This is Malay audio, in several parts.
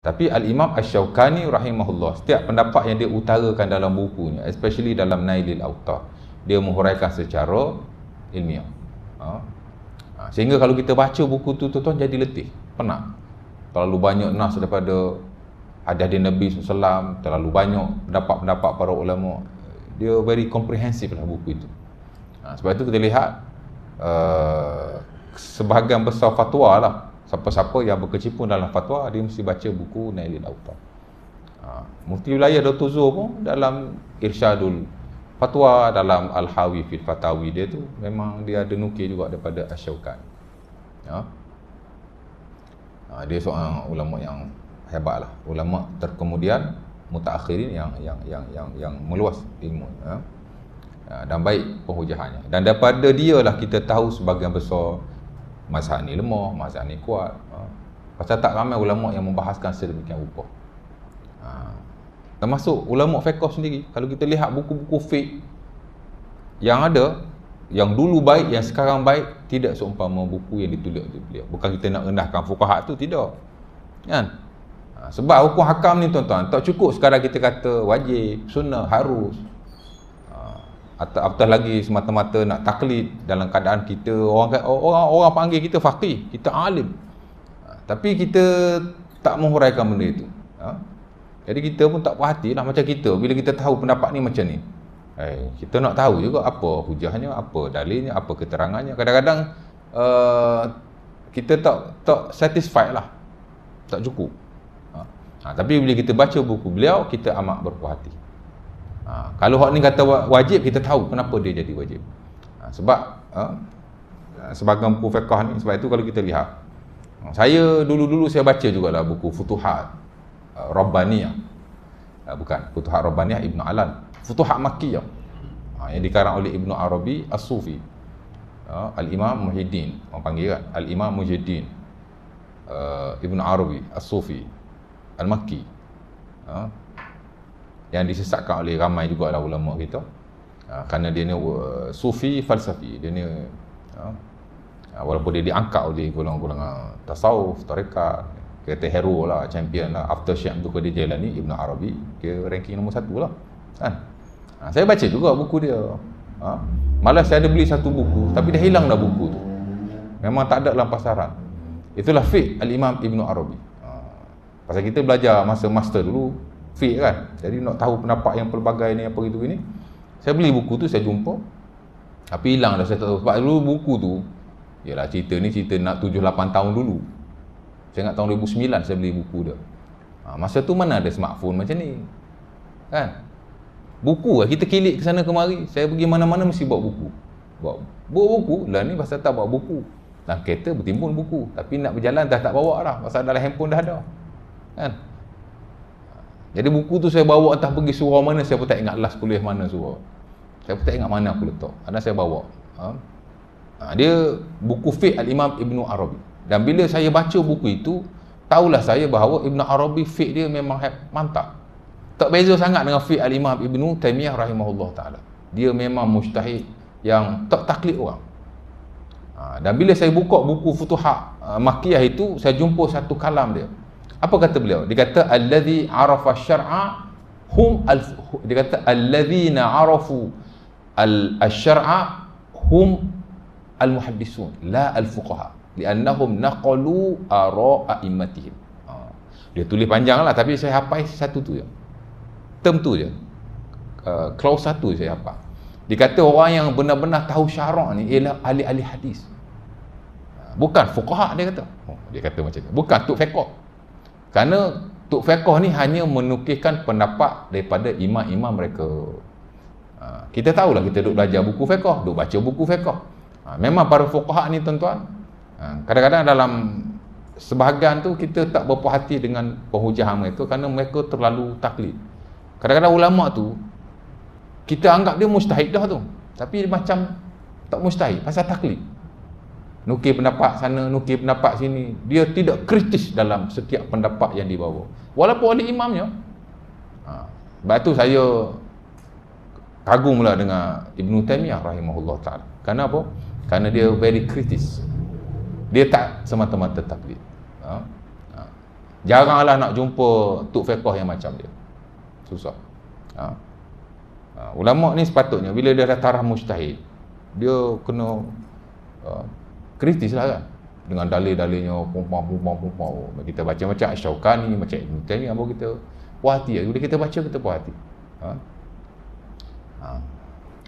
Tapi Al-Imam Ash-Shawqani rahimahullah Setiap pendapat yang dia utarakan dalam bukunya Especially dalam Nailil Autar Dia menghuraikan secara ilmiah ha? ha sehingga kalau kita baca buku tu tuan jadi letih Penat Terlalu banyak nas daripada ada di Nabi SAW Terlalu banyak pendapat-pendapat para ulama Dia very comprehensive lah buku itu ha, Sebab itu kita lihat uh, Sebahagian besar fatwa lah siapa-siapa yang berkecimpung dalam fatwa dia mesti baca buku Nailin Autar ha, Mufti Wilayah Dr. Zul pun dalam Irsyadul Fatwa dalam Al-Hawi Fil Fatawi dia tu memang dia ada nukil juga daripada Ashokan ha? Ya. ha, dia seorang ulama yang hebat lah ulama terkemudian mutakhirin yang yang yang yang yang meluas ilmu ya. ha? dan baik penghujahannya dan daripada dialah kita tahu sebagian besar mazhab ni lemah, mazhab ni kuat. Ha. Pasal tak ramai ulama yang membahaskan sedemikian rupa. Ha. Termasuk ulama fiqh sendiri, kalau kita lihat buku-buku fiqh yang ada yang dulu baik yang sekarang baik tidak seumpama buku yang ditulis oleh beliau. Bukan kita nak rendahkan fuqaha tu tidak. Kan? Ha. sebab hukum hakam ni tuan-tuan tak cukup sekarang kita kata wajib, sunnah, harus atau apatah lagi semata-mata nak taklid dalam keadaan kita orang orang orang panggil kita faqih kita alim ha, tapi kita tak menghuraikan benda itu ha? jadi kita pun tak puas lah macam kita bila kita tahu pendapat ni macam ni eh, kita nak tahu juga apa hujahnya apa dalilnya apa keterangannya kadang-kadang uh, kita tak tak satisfied lah tak cukup ha? ha, tapi bila kita baca buku beliau kita amat berpuas hati Ha, kalau hak ni kata wajib, kita tahu kenapa dia jadi wajib. Ha, sebab ha, ha sebagai buku fiqah ni, sebab itu kalau kita lihat. Ha, saya dulu-dulu saya baca juga lah buku Futuhat uh, Rabbaniyah. Ha, bukan, Futuhat Rabbaniyah Ibn Alan. Futuhat Makiyah. Ha, yang dikarang oleh Ibn Arabi As-Sufi. Ha, Al-Imam Muhyiddin. Orang panggil kan? Al-Imam Muhyiddin. Uh, Ibn Arabi As-Sufi. Al-Makki. Ha, yang disesatkan oleh ramai juga lah ulama kita ha, kerana dia ni uh, sufi falsafi dia ni ha, walaupun dia diangkat oleh golongan-golongan tasawuf tarekat kereta hero lah champion lah after Syekh dia Qadir Jailani Ibn Arabi dia ranking nombor satu lah kan ha, saya baca juga buku dia ha, malah saya ada beli satu buku tapi dah hilang dah buku tu memang tak ada dalam pasaran itulah fiqh Al-Imam Ibn Arabi ha, pasal kita belajar masa master dulu fake kan jadi nak tahu pendapat yang pelbagai ni apa gitu ni saya beli buku tu saya jumpa tapi hilang dah saya tak tahu sebab dulu buku tu ialah cerita ni cerita nak 7-8 tahun dulu saya ingat tahun 2009 saya beli buku dia ha, masa tu mana ada smartphone macam ni kan buku lah kita kilit ke sana kemari saya pergi mana-mana mesti bawa buku bawa, bawa buku lah ni pasal tak bawa buku dan kereta bertimbun buku tapi nak berjalan dah tak bawa dah pasal dalam handphone dah ada kan jadi buku tu saya bawa entah pergi surau mana saya pun tak ingat last kuliah mana surau. Saya pun tak ingat mana aku letak. Ada saya bawa. Ha? dia buku Fiqh Al-Imam Ibn Arabi. Dan bila saya baca buku itu, taulah saya bahawa Ibn Arabi Fiqh dia memang mantap. Tak beza sangat dengan Fiqh Al-Imam Ibn Taymiyah rahimahullah ta'ala. Dia memang mustahid yang tak taklid orang. Ha, dan bila saya buka buku Futuhat uh, ha, Makiyah itu, saya jumpa satu kalam dia apa kata beliau dia kata allazi arafa syar'a hum al dia kata allazina arafu al syar'a hum al muhaddisun la al fuqaha liannahum naqalu araa aimmatihim ha. dia tulis panjang lah tapi saya hapai satu tu je term tu je uh, clause satu je saya hapai dia kata orang yang benar-benar tahu syarak ni ialah ahli-ahli hadis ha, bukan fuqaha dia kata oh, dia kata macam ni bukan tuk fekok kerana Tok Fekoh ni hanya menukihkan pendapat daripada imam-imam mereka ha, kita tahulah kita duduk belajar buku Fekoh duduk baca buku Fekoh ha, memang para fukuhak ni tuan-tuan ha, kadang-kadang dalam sebahagian tu kita tak berpuas hati dengan penghujahan mereka kerana mereka terlalu taklid kadang-kadang ulama' tu kita anggap dia mustahid dah tu tapi macam tak mustahil pasal taklid nukir pendapat sana nukir pendapat sini dia tidak kritis dalam setiap pendapat yang dibawa walaupun oleh imamnya ha. sebab itu saya kagumlah dengan Ibn Taymiyah rahimahullah ta'ala kerana apa? kerana dia very kritis dia tak semata-mata taklid ha. ha. jaranglah nak jumpa Tuk Fekoh yang macam dia susah ha. ha. ulama' ni sepatutnya bila dia dah tarah mustahil dia kena ha, kritis lah kan dengan dalil-dalilnya pumpah pumpah pumpah oh, kita baca macam Ashokan ni macam ini tadi apa kita puas hati ya. bila kita baca kita puas hati ha? Ha.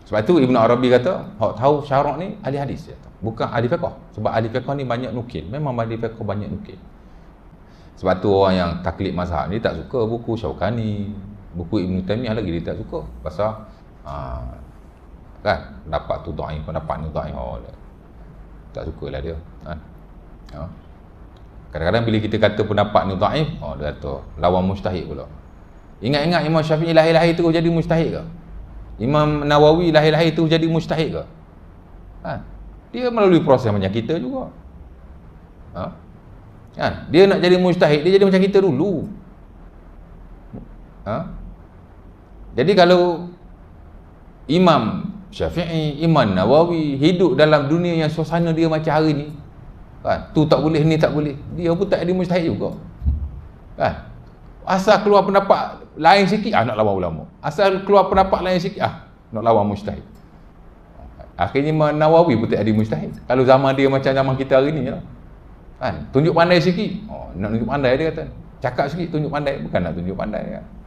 sebab tu Ibn Arabi kata hak tahu syarak ni ahli hadis dia bukan ahli fiqah sebab ahli fiqah ni banyak nukil memang ahli fiqah banyak nukil sebab tu orang yang taklid mazhab ni tak suka buku Syaukani buku Ibn Taymiyah lagi dia tak suka pasal ha, kan dapat tu da'i pendapat ni da'i oh, tak suka lah dia kan ha? kadang-kadang bila kita kata pendapat ni taif oh dia kata lawan mustahid pula ingat-ingat Imam Syafi'i lahir-lahir terus jadi mustahid ke Imam Nawawi lahir-lahir terus jadi mustahid ke ha? dia melalui proses macam kita juga ha? kan dia nak jadi mustahid dia jadi macam kita dulu ha? jadi kalau Imam Syafi'i, Imam Nawawi hidup dalam dunia yang suasana dia macam hari ni kan, tu tak boleh, ni tak boleh dia pun tak ada mujtahid juga kan, asal keluar pendapat lain sikit, ah nak lawan ulama asal keluar pendapat lain sikit, ah nak lawan mujtahid akhirnya Imam Nawawi pun tak ada mujtahid kalau zaman dia macam zaman kita hari ni lah. kan, tunjuk pandai sikit oh, nak tunjuk pandai dia kata, cakap sikit tunjuk pandai, bukan nak tunjuk pandai kan